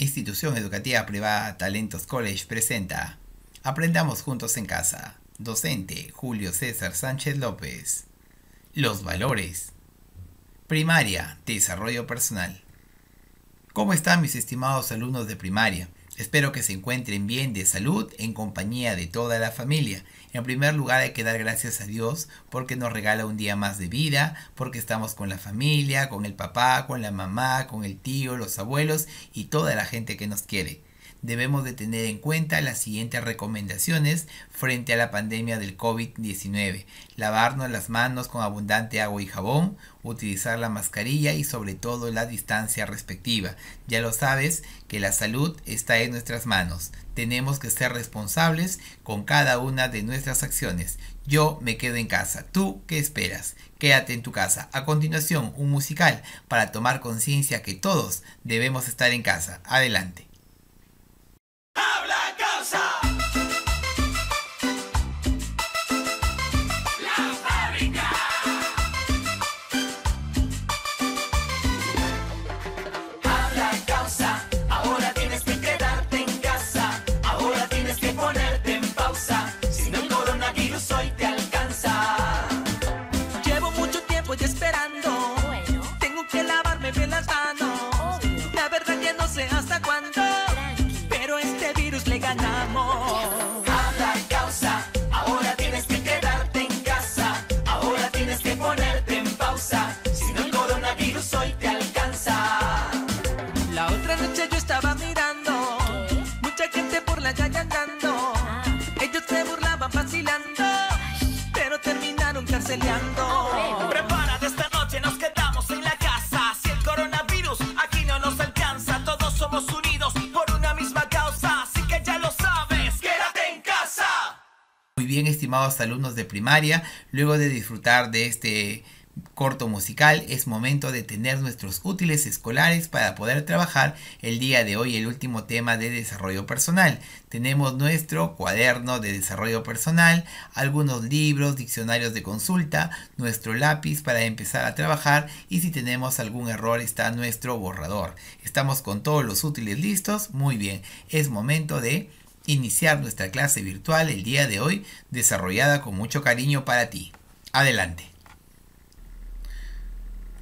Institución Educativa Privada Talentos College presenta Aprendamos Juntos en Casa. Docente Julio César Sánchez López. Los valores. Primaria. Desarrollo personal. ¿Cómo están mis estimados alumnos de primaria? Espero que se encuentren bien de salud en compañía de toda la familia. En primer lugar hay que dar gracias a Dios porque nos regala un día más de vida, porque estamos con la familia, con el papá, con la mamá, con el tío, los abuelos y toda la gente que nos quiere debemos de tener en cuenta las siguientes recomendaciones frente a la pandemia del COVID-19. Lavarnos las manos con abundante agua y jabón, utilizar la mascarilla y sobre todo la distancia respectiva. Ya lo sabes que la salud está en nuestras manos. Tenemos que ser responsables con cada una de nuestras acciones. Yo me quedo en casa. ¿Tú qué esperas? Quédate en tu casa. A continuación, un musical para tomar conciencia que todos debemos estar en casa. Adelante. estar andó. Prepárate esta noche, nos quedamos en la casa. Si el coronavirus aquí no nos alcanza, todos somos unidos por una misma causa. Así que ya lo sabes, quédate en casa. Muy bien, estimados alumnos de primaria, luego de disfrutar de este corto musical, es momento de tener nuestros útiles escolares para poder trabajar el día de hoy el último tema de desarrollo personal. Tenemos nuestro cuaderno de desarrollo personal, algunos libros, diccionarios de consulta, nuestro lápiz para empezar a trabajar y si tenemos algún error está nuestro borrador. Estamos con todos los útiles listos, muy bien, es momento de iniciar nuestra clase virtual el día de hoy desarrollada con mucho cariño para ti. Adelante.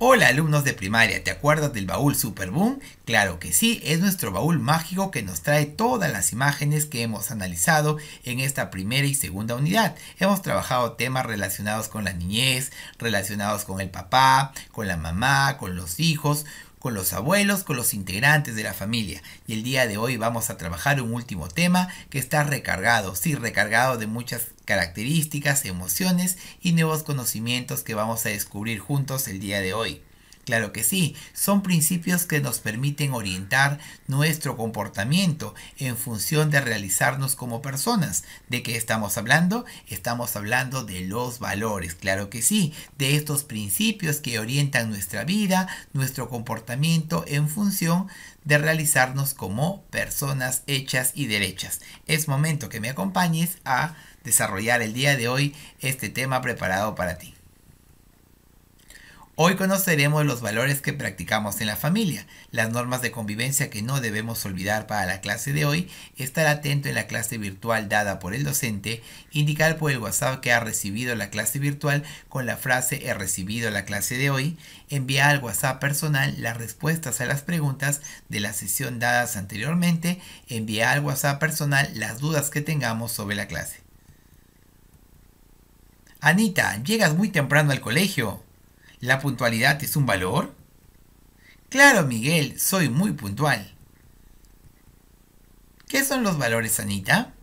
Hola alumnos de primaria, ¿te acuerdas del baúl Super Boom? Claro que sí, es nuestro baúl mágico que nos trae todas las imágenes que hemos analizado en esta primera y segunda unidad. Hemos trabajado temas relacionados con la niñez, relacionados con el papá, con la mamá, con los hijos, con los abuelos, con los integrantes de la familia. Y el día de hoy vamos a trabajar un último tema que está recargado, sí, recargado de muchas características, emociones y nuevos conocimientos que vamos a descubrir juntos el día de hoy. Claro que sí, son principios que nos permiten orientar nuestro comportamiento en función de realizarnos como personas. ¿De qué estamos hablando? Estamos hablando de los valores, claro que sí, de estos principios que orientan nuestra vida, nuestro comportamiento en función de realizarnos como personas hechas y derechas. Es momento que me acompañes a desarrollar el día de hoy este tema preparado para ti. Hoy conoceremos los valores que practicamos en la familia, las normas de convivencia que no debemos olvidar para la clase de hoy, estar atento en la clase virtual dada por el docente, indicar por el WhatsApp que ha recibido la clase virtual con la frase he recibido la clase de hoy, enviar al WhatsApp personal las respuestas a las preguntas de la sesión dadas anteriormente, enviar al WhatsApp personal las dudas que tengamos sobre la clase. Anita, llegas muy temprano al colegio. ¿La puntualidad es un valor? Claro, Miguel, soy muy puntual. ¿Qué son los valores, Anita?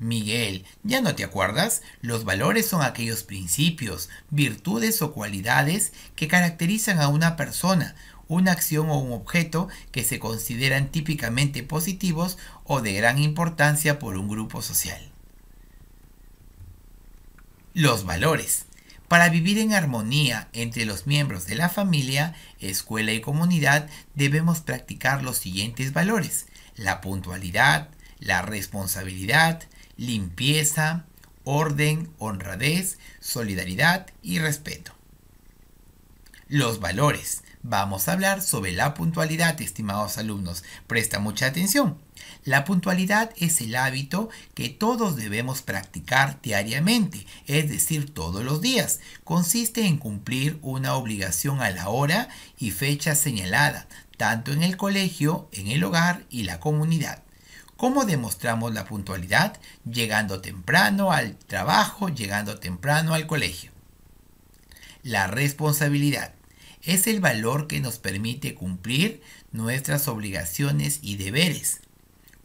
Miguel, ¿ya no te acuerdas? Los valores son aquellos principios, virtudes o cualidades que caracterizan a una persona, una acción o un objeto que se consideran típicamente positivos o de gran importancia por un grupo social. Los valores. Para vivir en armonía entre los miembros de la familia, escuela y comunidad debemos practicar los siguientes valores. La puntualidad, la responsabilidad, limpieza, orden, honradez, solidaridad y respeto. Los valores. Vamos a hablar sobre la puntualidad, estimados alumnos. Presta mucha atención. La puntualidad es el hábito que todos debemos practicar diariamente, es decir, todos los días. Consiste en cumplir una obligación a la hora y fecha señalada, tanto en el colegio, en el hogar y la comunidad. ¿Cómo demostramos la puntualidad? Llegando temprano al trabajo, llegando temprano al colegio. La responsabilidad es el valor que nos permite cumplir nuestras obligaciones y deberes.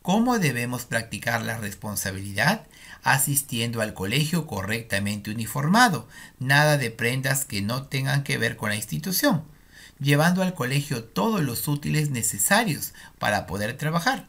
¿Cómo debemos practicar la responsabilidad? Asistiendo al colegio correctamente uniformado, nada de prendas que no tengan que ver con la institución, llevando al colegio todos los útiles necesarios para poder trabajar,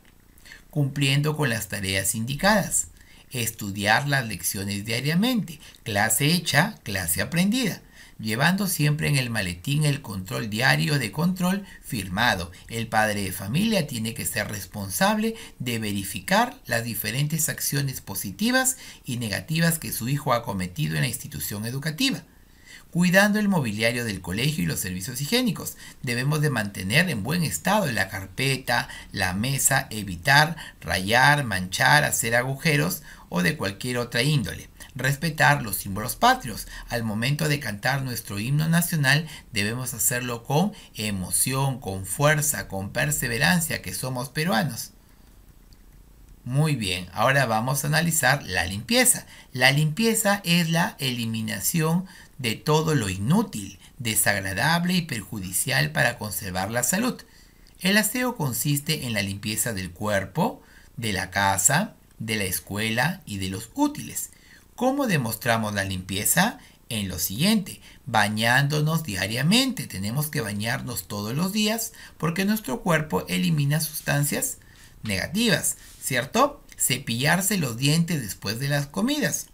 cumpliendo con las tareas indicadas, estudiar las lecciones diariamente, clase hecha, clase aprendida, llevando siempre en el maletín el control diario de control firmado. El padre de familia tiene que ser responsable de verificar las diferentes acciones positivas y negativas que su hijo ha cometido en la institución educativa cuidando el mobiliario del colegio y los servicios higiénicos. Debemos de mantener en buen estado la carpeta, la mesa, evitar rayar, manchar, hacer agujeros o de cualquier otra índole respetar los símbolos patrios. Al momento de cantar nuestro himno nacional debemos hacerlo con emoción, con fuerza, con perseverancia, que somos peruanos. Muy bien, ahora vamos a analizar la limpieza. La limpieza es la eliminación de todo lo inútil, desagradable y perjudicial para conservar la salud. El aseo consiste en la limpieza del cuerpo, de la casa, de la escuela y de los útiles. ¿Cómo demostramos la limpieza? En lo siguiente, bañándonos diariamente. Tenemos que bañarnos todos los días porque nuestro cuerpo elimina sustancias negativas, ¿cierto? Cepillarse los dientes después de las comidas.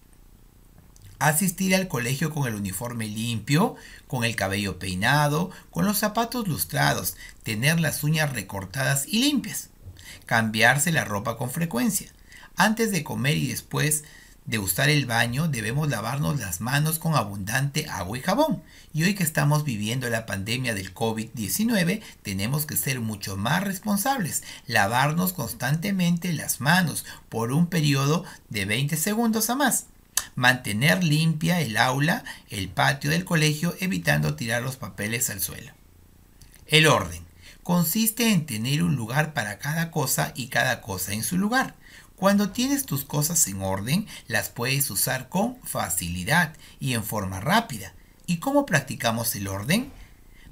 Asistir al colegio con el uniforme limpio, con el cabello peinado, con los zapatos lustrados, tener las uñas recortadas y limpias. Cambiarse la ropa con frecuencia. Antes de comer y después de usar el baño debemos lavarnos las manos con abundante agua y jabón. Y hoy que estamos viviendo la pandemia del COVID-19, tenemos que ser mucho más responsables. Lavarnos constantemente las manos por un periodo de 20 segundos a más. Mantener limpia el aula, el patio del colegio, evitando tirar los papeles al suelo. El orden consiste en tener un lugar para cada cosa y cada cosa en su lugar. Cuando tienes tus cosas en orden, las puedes usar con facilidad y en forma rápida. ¿Y cómo practicamos el orden?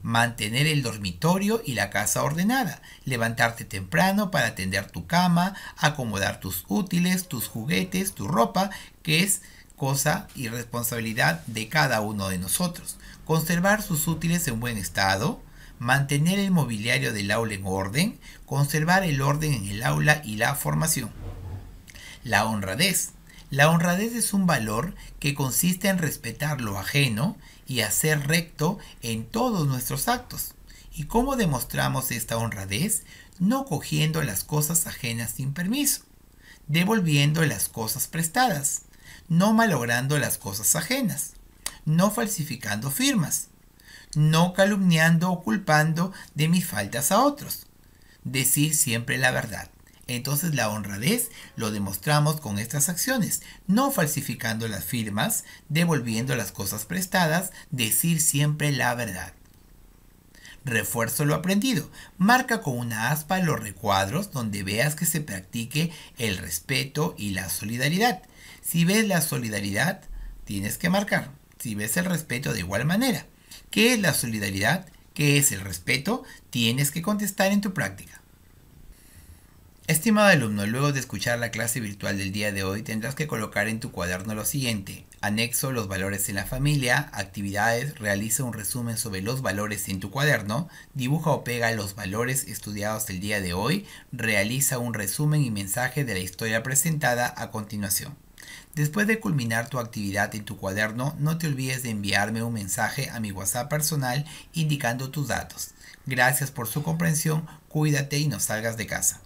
mantener el dormitorio y la casa ordenada, levantarte temprano para atender tu cama, acomodar tus útiles, tus juguetes, tu ropa, que es cosa y responsabilidad de cada uno de nosotros, conservar sus útiles en buen estado, mantener el mobiliario del aula en orden, conservar el orden en el aula y la formación. La honradez. La honradez es un valor que consiste en respetar lo ajeno y hacer recto en todos nuestros actos. ¿Y cómo demostramos esta honradez? No cogiendo las cosas ajenas sin permiso, devolviendo las cosas prestadas, no malogrando las cosas ajenas, no falsificando firmas, no calumniando o culpando de mis faltas a otros, decir siempre la verdad. Entonces la honradez lo demostramos con estas acciones, no falsificando las firmas, devolviendo las cosas prestadas, decir siempre la verdad. Refuerzo lo aprendido. Marca con una aspa los recuadros donde veas que se practique el respeto y la solidaridad. Si ves la solidaridad, tienes que marcar. Si ves el respeto de igual manera. ¿Qué es la solidaridad? ¿Qué es el respeto? Tienes que contestar en tu práctica. Estimado alumno, luego de escuchar la clase virtual del día de hoy tendrás que colocar en tu cuaderno lo siguiente. Anexo los valores en la familia, actividades, realiza un resumen sobre los valores en tu cuaderno, dibuja o pega los valores estudiados el día de hoy, realiza un resumen y mensaje de la historia presentada a continuación. Después de culminar tu actividad en tu cuaderno, no te olvides de enviarme un mensaje a mi WhatsApp personal indicando tus datos. Gracias por su comprensión, cuídate y no salgas de casa.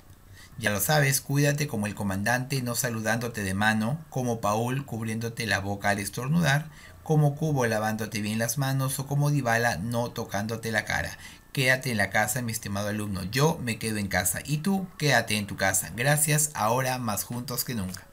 Ya lo sabes, cuídate como el comandante no saludándote de mano, como Paul cubriéndote la boca al estornudar, como Cubo lavándote bien las manos o como dibala no tocándote la cara. Quédate en la casa, mi estimado alumno. Yo me quedo en casa y tú quédate en tu casa. Gracias, ahora más juntos que nunca.